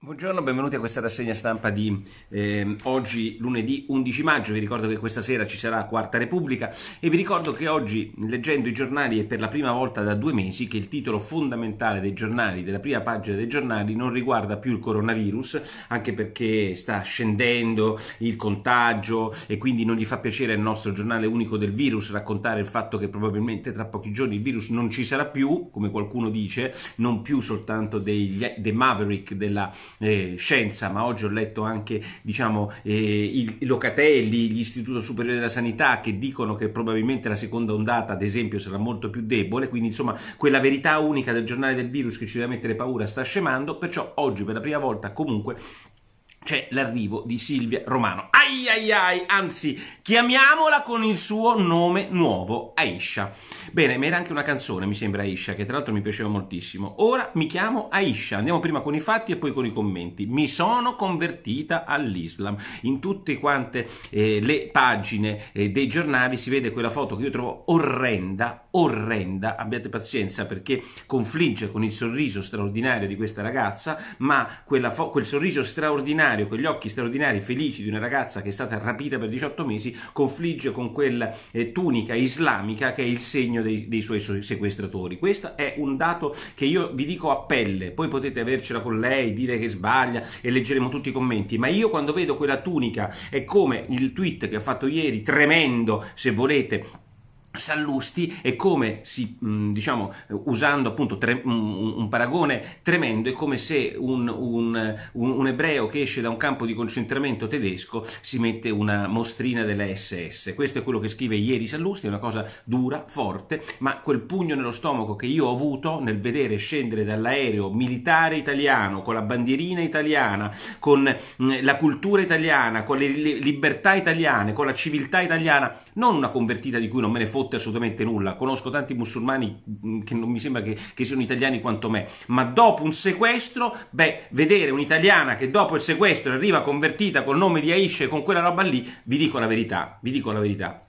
Buongiorno, benvenuti a questa rassegna stampa di eh, oggi lunedì 11 maggio. Vi ricordo che questa sera ci sarà Quarta Repubblica e vi ricordo che oggi leggendo i giornali è per la prima volta da due mesi che il titolo fondamentale dei giornali, della prima pagina dei giornali, non riguarda più il coronavirus, anche perché sta scendendo il contagio e quindi non gli fa piacere al nostro giornale unico del virus raccontare il fatto che probabilmente tra pochi giorni il virus non ci sarà più, come qualcuno dice, non più soltanto dei, dei Maverick della eh, scienza, ma oggi ho letto anche diciamo, eh, i locatelli, l'Istituto Superiore della Sanità che dicono che probabilmente la seconda ondata, ad esempio, sarà molto più debole, quindi insomma quella verità unica del giornale del virus che ci deve mettere paura sta scemando, perciò oggi per la prima volta comunque c'è l'arrivo di Silvia Romano. Ai ai ai, anzi, chiamiamola con il suo nome nuovo, Aisha. Bene, ma era anche una canzone, mi sembra Aisha, che tra l'altro mi piaceva moltissimo. Ora mi chiamo Aisha. Andiamo prima con i fatti e poi con i commenti. Mi sono convertita all'Islam. In tutte quante eh, le pagine eh, dei giornali si vede quella foto che io trovo orrenda, orrenda. Abbiate pazienza perché confligge con il sorriso straordinario di questa ragazza, ma quel sorriso straordinario straordinario, quegli occhi straordinari felici di una ragazza che è stata rapita per 18 mesi, confligge con quella eh, tunica islamica che è il segno dei, dei suoi sequestratori. Questo è un dato che io vi dico a pelle, poi potete avercela con lei, dire che sbaglia e leggeremo tutti i commenti, ma io quando vedo quella tunica è come il tweet che ha fatto ieri, tremendo se volete, Sallusti è come si, mm, diciamo, usando appunto tre, mm, un, un, paragone tremendo, è come se un, un, un, ebreo che esce da un campo di concentramento tedesco si mette una mostrina della SS. Questo è quello che scrive ieri Sallusti, è una cosa dura, forte, ma quel pugno nello stomaco che io ho avuto nel vedere scendere dall'aereo militare italiano, con la bandierina italiana, con mm, la cultura italiana, con le libertà italiane, con la civiltà italiana, non una convertita di cui non me ne fotto condotte assolutamente nulla. Conosco tanti musulmani mm, che non mi sembra che, che siano italiani quanto me, ma dopo un sequestro, beh, vedere un'italiana che dopo il sequestro arriva convertita col nome di Aisha e con quella roba lì, vi dico la verità, vi dico la verità,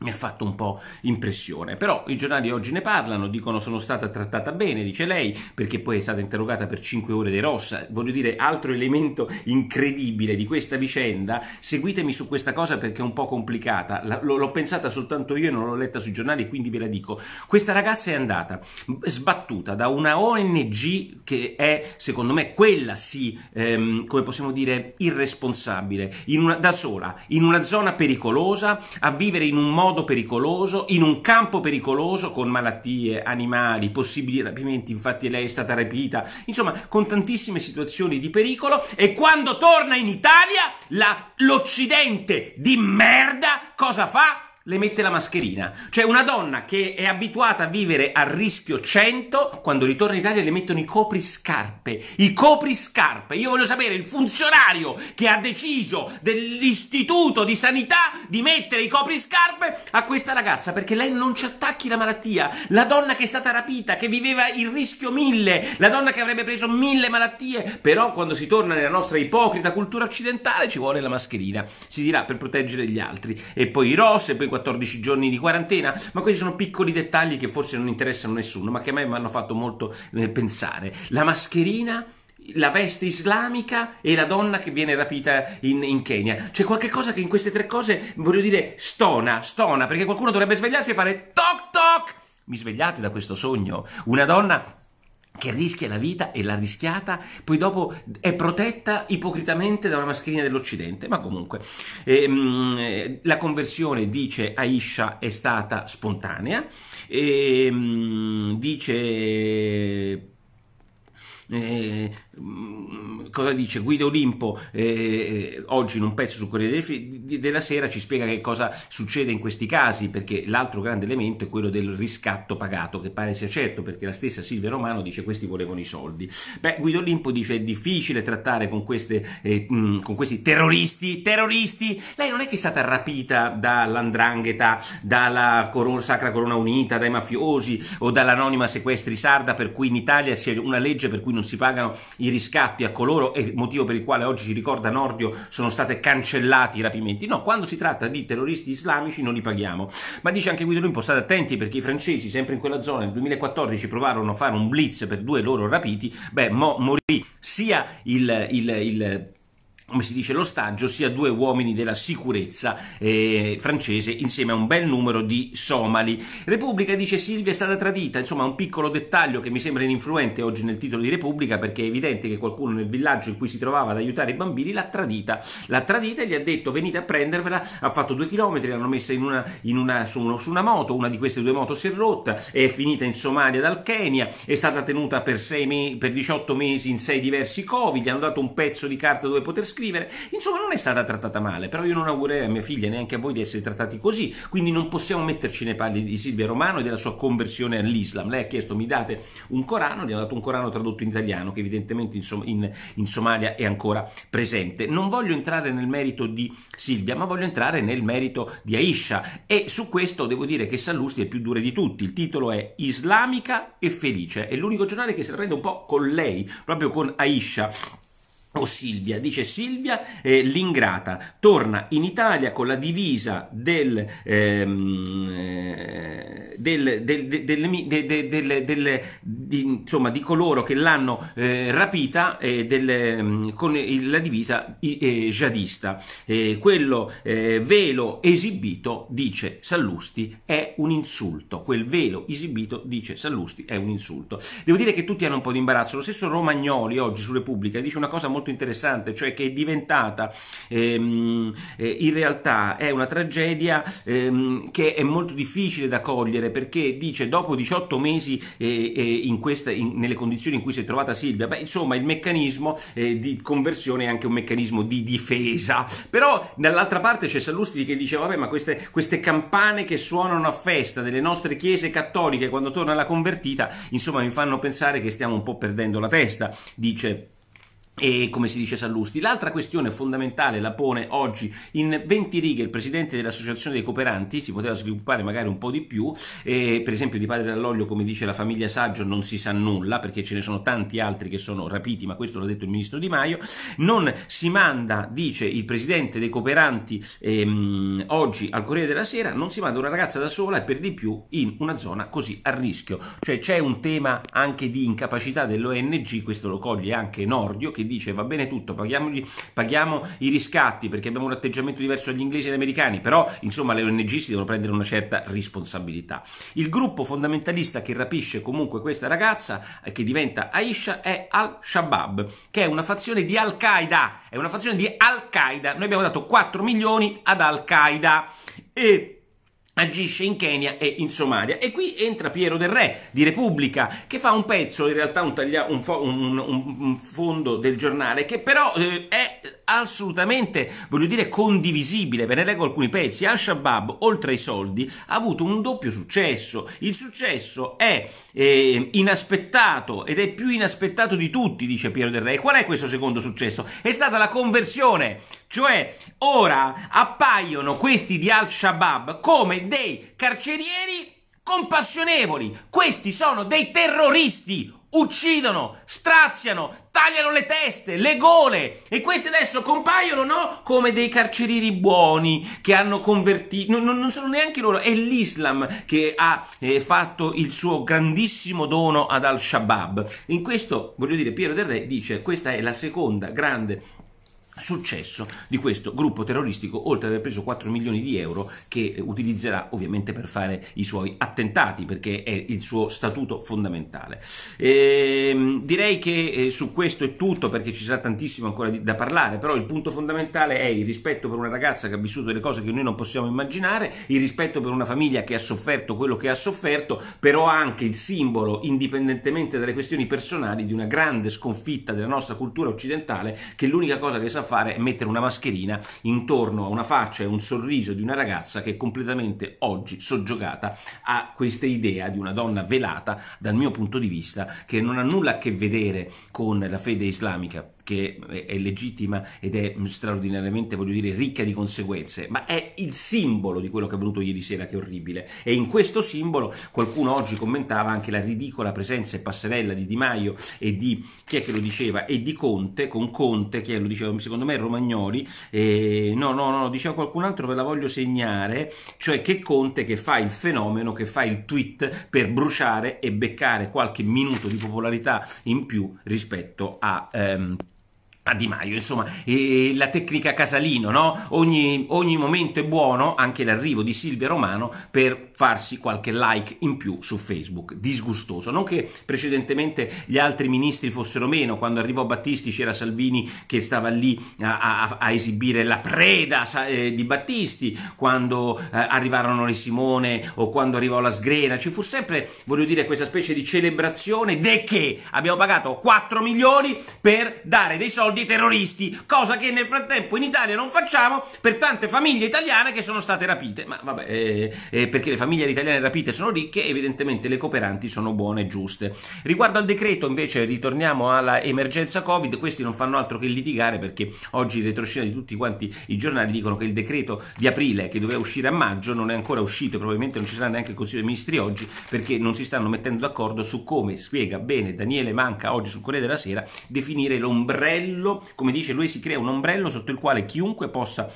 mi ha fatto un po' impressione, però i giornali oggi ne parlano, dicono sono stata trattata bene, dice lei, perché poi è stata interrogata per 5 ore De Rossa, voglio dire altro elemento incredibile di questa vicenda, seguitemi su questa cosa perché è un po' complicata, la, lo, l'ho pensata soltanto io non l'ho letta sui giornali, quindi ve la dico, questa ragazza è andata sbattuta da una ONG che è secondo me quella sì, ehm, come possiamo dire, irresponsabile, una, da sola, in una zona pericolosa, a vivere in un modo nodo pericoloso, in un campo pericoloso con malattie, animali, possibili rapimenti, infatti lei è stata rapita, insomma con tantissime situazioni di pericolo e quando torna in Italia la, l'Occidente di merda cosa fa? le mette la mascherina. Cioè una donna che è abituata a vivere a rischio 100, quando ritorna in Italia le mettono i copriscarpe. I copriscarpe. Io voglio sapere il funzionario che ha deciso dell'istituto di sanità di mettere i copriscarpe a questa ragazza perché lei non ci attacchi la malattia. La donna che è stata rapita, che viveva il rischio 1000, la donna che avrebbe preso mille malattie, però quando si torna nella nostra ipocrita cultura occidentale ci vuole la mascherina. Si dirà per proteggere gli altri. E poi i ROS e poi 14 giorni di quarantena, ma questi sono piccoli dettagli che forse non interessano a nessuno, ma che a me mi hanno fatto molto eh, pensare. La mascherina la veste islamica e la donna che viene rapita in, in Kenya. C'è qualcosa che in queste tre cose, voglio dire, stona, stona, perché qualcuno dovrebbe svegliarsi e fare toc toc! Mi svegliate da questo sogno? Una donna che rischia la vita e l'ha rischiata, poi dopo è protetta ipocritamente da una mascherina dell'Occidente, ma comunque ehm, la conversione, dice Aisha, è stata spontanea, ehm, dice eh, mm, cosa dice Guido Olimpo eh, eh, oggi in un pezzo su Corriere della Sera ci spiega che cosa succede in questi casi perché l'altro grande elemento è quello del riscatto pagato che pare sia certo perché la stessa Silvia Romano dice questi volevano i soldi beh Guido Olimpo dice è difficile trattare con, queste, eh, mm, con questi terroristi terroristi lei non è che è stata rapita dall'andrangheta dalla corona, sacra corona unita dai mafiosi o dall'anonima sequestri sarda per cui in Italia sia una legge per cui non non si pagano i riscatti a coloro, e motivo per il quale oggi ci ricorda Nordio sono stati cancellati i rapimenti. No, quando si tratta di terroristi islamici non li paghiamo. Ma dice anche Guido Limpo, state attenti perché i francesi, sempre in quella zona, nel 2014 provarono a fare un blitz per due loro rapiti, beh, mo morì sia il, il, il come si dice, l'ostaggio sia due uomini della sicurezza eh, francese insieme a un bel numero di somali. Repubblica dice Silvia è stata tradita, insomma un piccolo dettaglio che mi sembra ininfluente oggi nel titolo di Repubblica perché è evidente che qualcuno nel villaggio in cui si trovava ad aiutare i bambini l'ha tradita, l'ha tradita e gli ha detto venite a prendervela, ha fatto due chilometri, l'hanno messa in una, in una, su, uno, su, una moto, una di queste due moto si è rotta, è finita in Somalia dal Kenya, è stata tenuta per, per 18 mesi in sei diversi covi, gli hanno dato un pezzo di carta dove poter scrivere, scrivere. Insomma, non è stata trattata male, però io non augurerei a mia figlia e neanche a voi di essere trattati così, quindi non possiamo metterci nei panni di Silvia Romano e della sua conversione all'Islam. Lei ha chiesto mi date un Corano, gli hanno dato un Corano tradotto in italiano che evidentemente in, Som- in, in Somalia è ancora presente. Non voglio entrare nel merito di Silvia, ma voglio entrare nel merito di Aisha e su questo devo dire che Sallusti è più dure di tutti. Il titolo è Islamica e felice, è l'unico giornale che si prende un po' con lei, proprio con Aisha o Silvia, dice Silvia eh, l'ingrata, torna in Italia con la divisa del, ehm, eh, del, del, del di, insomma, di coloro che l'hanno eh, rapita eh, con la divisa eh, jihadista. Eh, quello velo esibito, dice Sallusti, è un insulto. Quel velo esibito, dice Sallusti, è un insulto. Devo dire che tutti hanno un po' di imbarazzo. Lo stesso Romagnoli oggi su Repubblica dice una cosa molto molto interessante, cioè che è diventata ehm, eh, in realtà è una tragedia ehm, che è molto difficile da cogliere perché dice dopo 18 mesi eh, eh, in questa, in, nelle condizioni in cui si è trovata Silvia, beh, insomma il meccanismo eh, di conversione è anche un meccanismo di difesa, però dall'altra parte c'è Sallusti che dice vabbè ma queste, queste campane che suonano a festa delle nostre chiese cattoliche quando torna la convertita, insomma mi fanno pensare che stiamo un po' perdendo la testa, dice e come si dice Sallusti. L'altra questione fondamentale la pone oggi in 20 righe il presidente dell'associazione dei cooperanti, si poteva sviluppare magari un po' di più, eh, per esempio di padre Dall'Oglio come dice la famiglia Saggio non si sa nulla perché ce ne sono tanti altri che sono rapiti, ma questo l'ha detto il ministro Di Maio, non si manda, dice il presidente dei cooperanti ehm, oggi al Corriere della Sera, non si manda una ragazza da sola e per di più in una zona così a rischio, cioè c'è un tema anche di incapacità dell'ONG, questo lo coglie anche Nordio che dice va bene tutto, paghiamo i riscatti perché abbiamo un atteggiamento diverso dagli inglesi e agli americani, però insomma le ONG si devono prendere una certa responsabilità. Il gruppo fondamentalista che rapisce comunque questa ragazza eh, che diventa Aisha è Al-Shabaab, che è una fazione di Al-Qaeda, è una fazione di Al-Qaeda. Noi abbiamo dato 4 milioni ad Al-Qaeda e agisce in Kenya e in Somalia. E qui entra Piero del Re di Repubblica, che fa un pezzo, in realtà un, taglia, un, fo, un, un fondo del giornale, che però eh, è assolutamente, voglio dire, condivisibile. Ve ne leggo alcuni pezzi. Al-Shabaab, oltre ai soldi, ha avuto un doppio successo. Il successo è eh, inaspettato ed è più inaspettato di tutti, dice Piero del Re. Qual è questo secondo successo? È stata la conversione. Cioè, ora appaiono questi di Al-Shabaab come dei carcerieri compassionevoli. Questi sono dei terroristi uccidono, straziano, tagliano le teste, le gole e questi adesso compaiono no come dei carcerieri buoni che hanno convertito, non, non, sono neanche loro, è l'Islam che ha eh, fatto il suo grandissimo dono ad al-Shabaab. In questo, voglio dire, Piero del Re dice questa è la seconda grande successo di questo gruppo terroristico oltre ad aver preso 4 milioni di euro che utilizzerà ovviamente per fare i suoi attentati perché è il suo statuto fondamentale ehm, direi che eh, su questo è tutto perché ci sarà tantissimo ancora di, da parlare però il punto fondamentale è il rispetto per una ragazza che ha vissuto delle cose che noi non possiamo immaginare il rispetto per una famiglia che ha sofferto quello che ha sofferto però anche il simbolo indipendentemente dalle questioni personali di una grande sconfitta della nostra cultura occidentale che l'unica cosa che sa fare mettere una mascherina intorno a una faccia e un sorriso di una ragazza che è completamente oggi soggiogata a questa idea di una donna velata, dal mio punto di vista, che non ha nulla a che vedere con la fede islamica che eh, è legittima ed è straordinariamente, voglio dire, ricca di conseguenze, ma è il simbolo di quello che è avvenuto ieri sera che è orribile. E in questo simbolo qualcuno oggi commentava anche la ridicola presenza e passerella di Di Maio e di chi è che lo diceva e di Conte, con Conte che lo diceva secondo me Romagnoli, eh, no, no, no, diceva qualcun altro, ve la voglio segnare, cioè che Conte che fa il fenomeno, che fa il tweet per bruciare e beccare qualche minuto di popolarità in più rispetto a... Ehm, a ah, Di Maio, insomma, e la tecnica Casalino, no? ogni, ogni momento è buono, anche l'arrivo di Silvia Romano, per farsi qualche like in più su Facebook. Disgustoso. Non che precedentemente gli altri ministri fossero meno, quando arrivò Battisti c'era Salvini che stava lì a, a, a esibire la preda eh, di Battisti, quando eh, arrivarono le Simone o quando arrivò la Sgrena, ci fu sempre, voglio dire, questa specie di celebrazione de che abbiamo pagato 4 milioni per dare dei soldi ai terroristi, cosa che nel frattempo in Italia non facciamo per tante famiglie italiane che sono state rapite. Ma vabbè, eh, eh perché le famiglie famiglie italiane rapite sono ricche, evidentemente le cooperanti sono buone e giuste. Riguardo al decreto, invece, ritorniamo alla emergenza Covid, questi non fanno altro che litigare perché oggi in retroscena di tutti quanti i giornali dicono che il decreto di aprile, che doveva uscire a maggio, non è ancora uscito, probabilmente non ci sarà neanche il Consiglio dei Ministri oggi perché non si stanno mettendo d'accordo su come, spiega bene Daniele Manca oggi sul Corriere della Sera, definire l'ombrello, come dice lui si crea un ombrello sotto il quale chiunque possa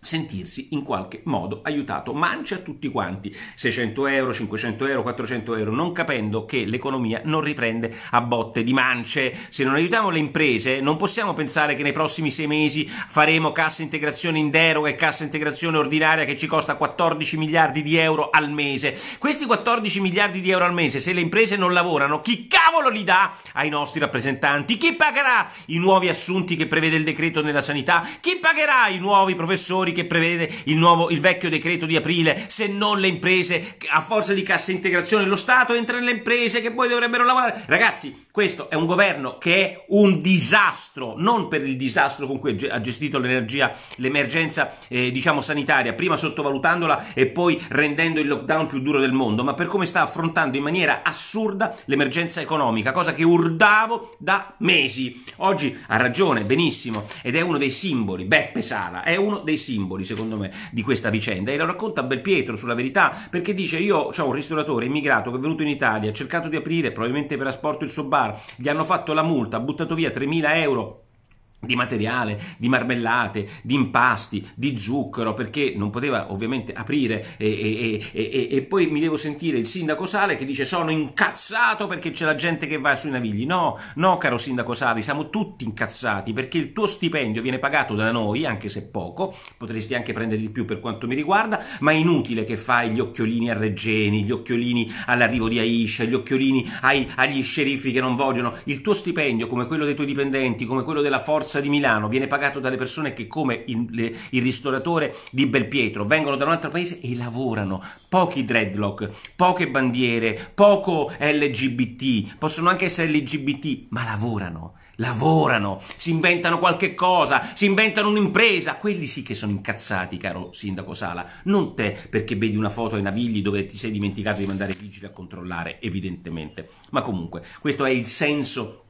sentirsi in qualche modo aiutato. Mangia a tutti quanti 600 euro, 500 euro, 400 euro, non capendo che l'economia non riprende a botte di mance. Se non aiutiamo le imprese, non possiamo pensare che nei prossimi sei mesi faremo cassa integrazione in deroga e cassa integrazione ordinaria che ci costa 14 miliardi di euro al mese. Questi 14 miliardi di euro al mese, se le imprese non lavorano, chi cavolo li dà ai nostri rappresentanti? Chi pagherà i nuovi assunti che prevede il decreto nella sanità? Chi pagherà i nuovi professori? ristori che prevede il, nuovo, il vecchio decreto di aprile, se non le imprese, a forza di cassa integrazione lo Stato entra nelle imprese che poi dovrebbero lavorare. Ragazzi, questo è un governo che è un disastro, non per il disastro con cui ha gestito l'energia, l'emergenza eh, diciamo sanitaria, prima sottovalutandola e poi rendendo il lockdown più duro del mondo, ma per come sta affrontando in maniera assurda l'emergenza economica, cosa che urdavo da mesi. Oggi ha ragione, benissimo, ed è uno dei simboli, Beppe Sala, è uno dei simboli simboli, secondo me, di questa vicenda. E la racconta Belpietro sulla verità, perché dice: Io ho un ristoratore immigrato che è venuto in Italia, ha cercato di aprire, probabilmente per asporto il suo bar, gli hanno fatto la multa, ha buttato via 3.000 euro di materiale, di marmellate, di impasti, di zucchero, perché non poteva ovviamente aprire e, e, e, e, poi mi devo sentire il sindaco Sale che dice sono incazzato perché c'è la gente che va sui navigli. No, no caro sindaco Sale, siamo tutti incazzati perché il tuo stipendio viene pagato da noi, anche se poco, potresti anche prendere di più per quanto mi riguarda, ma è inutile che fai gli occhiolini a Reggeni, gli occhiolini all'arrivo di Aisha, gli occhiolini ai, agli sceriffi che non vogliono. Il tuo stipendio, come quello dei tuoi dipendenti, come quello della forza, Forza di Milano viene pagato dalle persone che come il, le, il ristoratore di Belpietro vengono da un altro paese e lavorano. Pochi dreadlock, poche bandiere, poco LGBT, possono anche essere LGBT, ma lavorano lavorano, si inventano qualche cosa, si inventano un'impresa. Quelli sì che sono incazzati, caro sindaco Sala. Non te perché vedi una foto ai Navigli dove ti sei dimenticato di mandare i vigili a controllare, evidentemente. Ma comunque, questo è il senso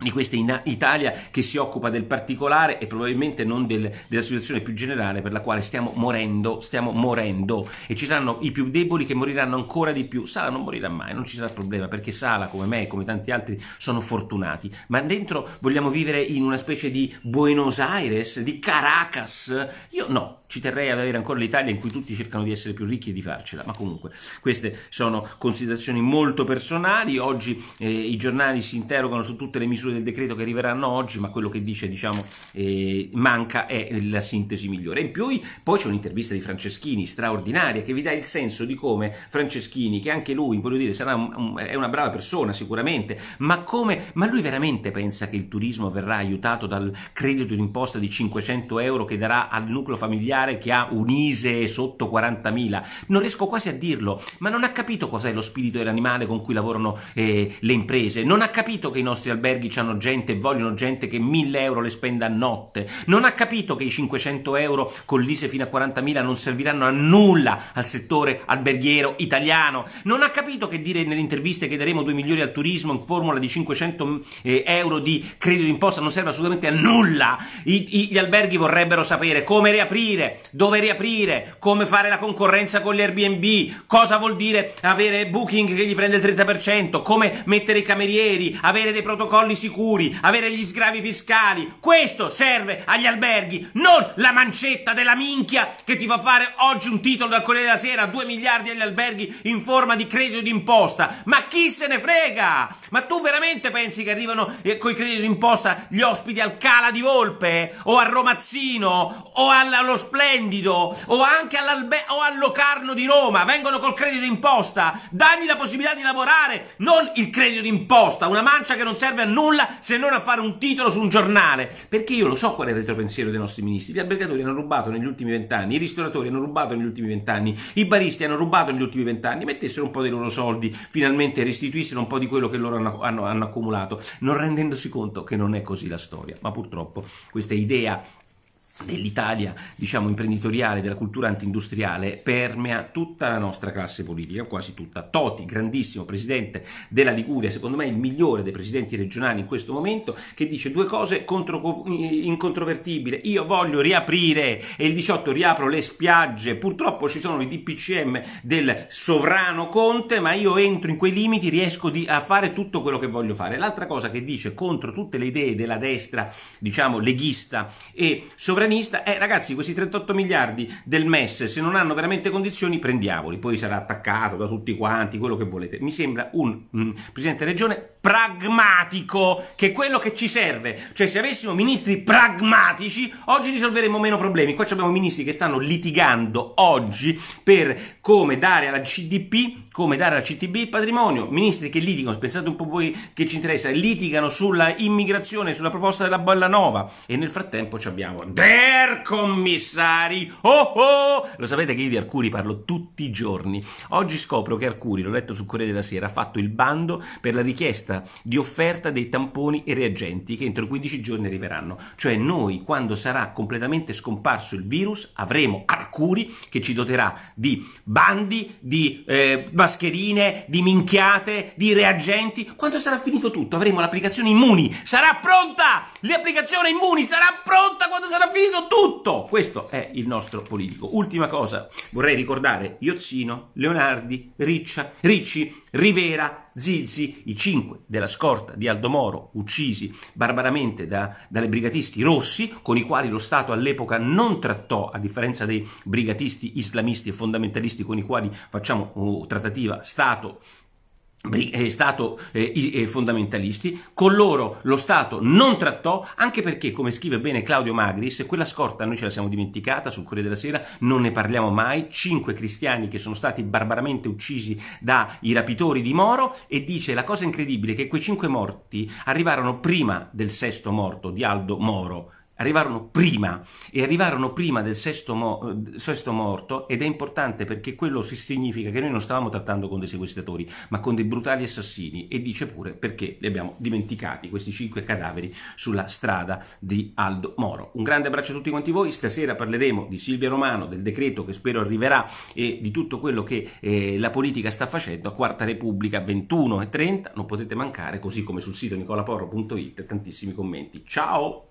di questa Italia che si occupa del particolare e probabilmente non del, della situazione più generale per la quale stiamo morendo, stiamo morendo e ci saranno i più deboli che moriranno ancora di più. Sala non morirà mai, non ci sarà problema perché Sala come me e come tanti altri sono fortunati, ma dentro vogliamo vivere in una specie di Buenos Aires, di Caracas? Io no, ci terrei ad avere ancora l'Italia in cui tutti cercano di essere più ricchi e di farcela, ma comunque queste sono considerazioni molto personali, oggi eh, i giornali si interrogano su tutte le misure del decreto che arriveranno oggi, ma quello che dice diciamo, eh, manca è la sintesi migliore. In più poi c'è un'intervista di Franceschini straordinaria che vi dà il senso di come Franceschini, che anche lui, voglio dire, un, un, è una brava persona sicuramente, ma, come, ma lui veramente pensa che il turismo verrà aiutato dal credito d'imposta di 500 euro che darà al nucleo familiare giudicare che ha un ISE sotto 40.000. Non riesco quasi a dirlo, ma non ha capito cos'è lo spirito dell'animale con cui lavorano eh, le imprese. Non ha capito che i nostri alberghi hanno gente e vogliono gente che 1000 euro le spenda a notte. Non ha capito che i 500 euro con l'ISE fino a 40.000 non serviranno a nulla al settore alberghiero italiano. Non ha capito che dire nelle interviste che daremo 2 milioni al turismo in formula di 500 eh, euro di credito d'imposta non serve assolutamente a nulla. I, i, gli alberghi vorrebbero sapere come riaprire, dove riaprire, come fare la concorrenza con gli Airbnb, cosa vuol dire avere Booking che gli prende il 30%, come mettere i camerieri, avere dei protocolli sicuri, avere gli sgravi fiscali. Questo serve agli alberghi, non la mancetta della minchia che ti fa fare oggi un titolo dal Corriere della Sera, 2 miliardi agli alberghi in forma di credito d'imposta. Ma chi se ne frega? Ma tu veramente pensi che arrivano eh, i crediti d'imposta gli ospiti al Cala di Volpe eh, o a Romazzino o allo Splash? Splendido o anche o al Locarno di Roma, vengono col credito d'imposta, dagli la possibilità di lavorare, non il credito d'imposta, una mancia che non serve a nulla se non a fare un titolo su un giornale, perché io lo so qual è il retropensiero dei nostri ministri, gli albergatori hanno rubato negli ultimi vent'anni, i ristoratori hanno rubato negli ultimi vent'anni, i baristi hanno rubato negli ultimi vent'anni, mettessero un po' dei loro soldi, finalmente restituissero un po' di quello che loro hanno, hanno, hanno accumulato, non rendendosi conto che non è così la storia, ma purtroppo questa idea dell'Italia, diciamo, imprenditoriale, della cultura antindustriale, permea tutta la nostra classe politica, quasi tutta. Toti, grandissimo presidente della Liguria, secondo me il migliore dei presidenti regionali in questo momento, che dice due cose contro, incontrovertibili. Io voglio riaprire e il 18 riapro le spiagge. Purtroppo ci sono i DPCM del sovrano Conte, ma io entro in quei limiti, riesco di, a fare tutto quello che voglio fare. L'altra cosa che dice contro tutte le idee della destra, diciamo, leghista e sovranista, sovranista, eh ragazzi questi 38 miliardi del MES se non hanno veramente condizioni prendiamoli, poi sarà attaccato da tutti quanti, quello che volete. Mi sembra un mm, Presidente Regione pragmatico, che è quello che ci serve. Cioè se avessimo ministri pragmatici, oggi risolveremmo meno problemi. Qua abbiamo ministri che stanno litigando oggi per come dare alla CDP come dare alla CTB il patrimonio, ministri che litigano, pensate un po' voi che ci interessa, litigano sulla immigrazione, sulla proposta della Ballanova e nel frattempo ci abbiamo Der Commissari, oh oh! Lo sapete che io di Arcuri parlo tutti i giorni. Oggi scopro che Arcuri, l'ho letto su Corriere della Sera, ha fatto il bando per la richiesta di offerta dei tamponi e reagenti che entro 15 giorni arriveranno. Cioè noi, quando sarà completamente scomparso il virus, avremo Arcuri che ci doterà di bandi, di... Eh, mascherine, di minchiate, di reagenti. Quando sarà finito tutto avremo l'applicazione Immuni. Sarà pronta! L'applicazione Immuni sarà pronta quando sarà finito tutto! Questo è il nostro politico. Ultima cosa, vorrei ricordare Iozzino, Leonardi, Riccia, Ricci, Rivera, Zizi, i cinque della scorta di Aldo Moro uccisi barbaramente da, dalle brigatisti rossi, con i quali lo Stato all'epoca non trattò, a differenza dei brigatisti islamisti e fondamentalisti con i quali facciamo oh, trattativa Stato Stato eh, eh, fondamentalisti, con loro lo Stato non trattò, anche perché, come scrive bene Claudio Magris, quella scorta noi ce la siamo dimenticata sul Corriere della Sera, non ne parliamo mai, cinque cristiani che sono stati barbaramente uccisi dai rapitori di Moro e dice la cosa incredibile che quei cinque morti arrivarono prima del sesto morto di Aldo Moro, arrivarono prima e arrivarono prima del sesto, mo- eh, sesto, morto ed è importante perché quello si significa che noi non stavamo trattando con dei sequestratori ma con dei brutali assassini e dice pure perché li abbiamo dimenticati questi cinque cadaveri sulla strada di Aldo Moro. Un grande abbraccio a tutti quanti voi, stasera parleremo di Silvia Romano, del decreto che spero arriverà e di tutto quello che eh, la politica sta facendo a Quarta Repubblica 21 e 30, non potete mancare così come sul sito nicolaporro.it tantissimi commenti. Ciao!